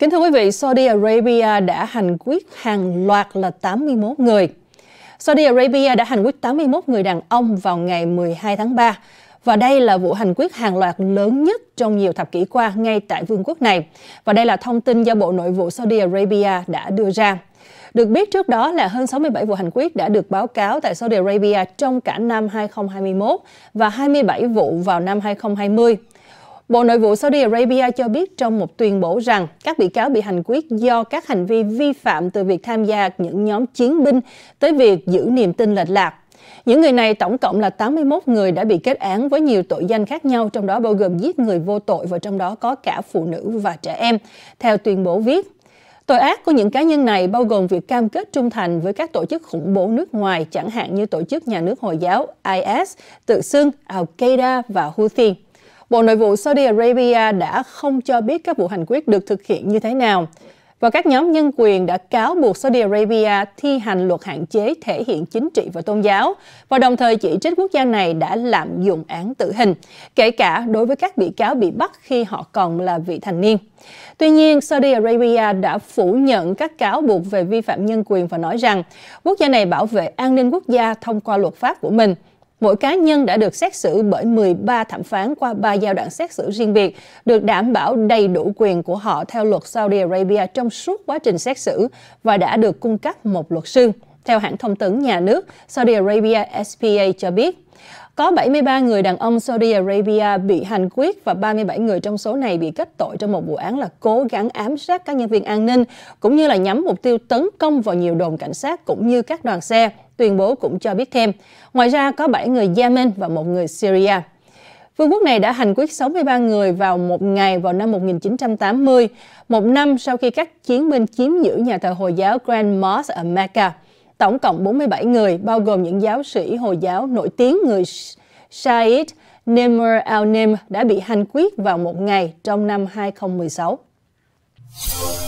Kính thưa quý vị, Saudi Arabia đã hành quyết hàng loạt là 81 người. Saudi Arabia đã hành quyết 81 người đàn ông vào ngày 12 tháng 3. Và đây là vụ hành quyết hàng loạt lớn nhất trong nhiều thập kỷ qua ngay tại vương quốc này. Và đây là thông tin do Bộ Nội vụ Saudi Arabia đã đưa ra. Được biết trước đó là hơn 67 vụ hành quyết đã được báo cáo tại Saudi Arabia trong cả năm 2021 và 27 vụ vào năm 2020. Bộ Nội vụ Saudi Arabia cho biết trong một tuyên bố rằng các bị cáo bị hành quyết do các hành vi vi phạm từ việc tham gia những nhóm chiến binh tới việc giữ niềm tin lệch lạc. Những người này tổng cộng là 81 người đã bị kết án với nhiều tội danh khác nhau, trong đó bao gồm giết người vô tội và trong đó có cả phụ nữ và trẻ em, theo tuyên bố viết. Tội ác của những cá nhân này bao gồm việc cam kết trung thành với các tổ chức khủng bố nước ngoài, chẳng hạn như tổ chức nhà nước Hồi giáo IS, tự xưng Al-Qaeda và Houthi. Bộ Nội vụ Saudi Arabia đã không cho biết các vụ hành quyết được thực hiện như thế nào. Và các nhóm nhân quyền đã cáo buộc Saudi Arabia thi hành luật hạn chế thể hiện chính trị và tôn giáo và đồng thời chỉ trích quốc gia này đã lạm dụng án tử hình, kể cả đối với các bị cáo bị bắt khi họ còn là vị thành niên. Tuy nhiên, Saudi Arabia đã phủ nhận các cáo buộc về vi phạm nhân quyền và nói rằng quốc gia này bảo vệ an ninh quốc gia thông qua luật pháp của mình – Mỗi cá nhân đã được xét xử bởi 13 thẩm phán qua 3 giai đoạn xét xử riêng biệt, được đảm bảo đầy đủ quyền của họ theo luật Saudi Arabia trong suốt quá trình xét xử và đã được cung cấp một luật sư. Theo hãng thông tấn nhà nước Saudi Arabia SPA cho biết, có 73 người đàn ông Saudi Arabia bị hành quyết và 37 người trong số này bị kết tội trong một vụ án là cố gắng ám sát các nhân viên an ninh, cũng như là nhắm mục tiêu tấn công vào nhiều đồn cảnh sát cũng như các đoàn xe tuyên bố cũng cho biết thêm. Ngoài ra có 7 người Yemen và một người Syria. Vương quốc này đã hành quyết 63 người vào một ngày vào năm 1980, một năm sau khi các chiến binh chiếm giữ nhà thờ Hồi giáo Grand Mosque ở Mecca. Tổng cộng 47 người, bao gồm những giáo sĩ Hồi giáo nổi tiếng người Said Nimr al-Nim đã bị hành quyết vào một ngày trong năm 2016.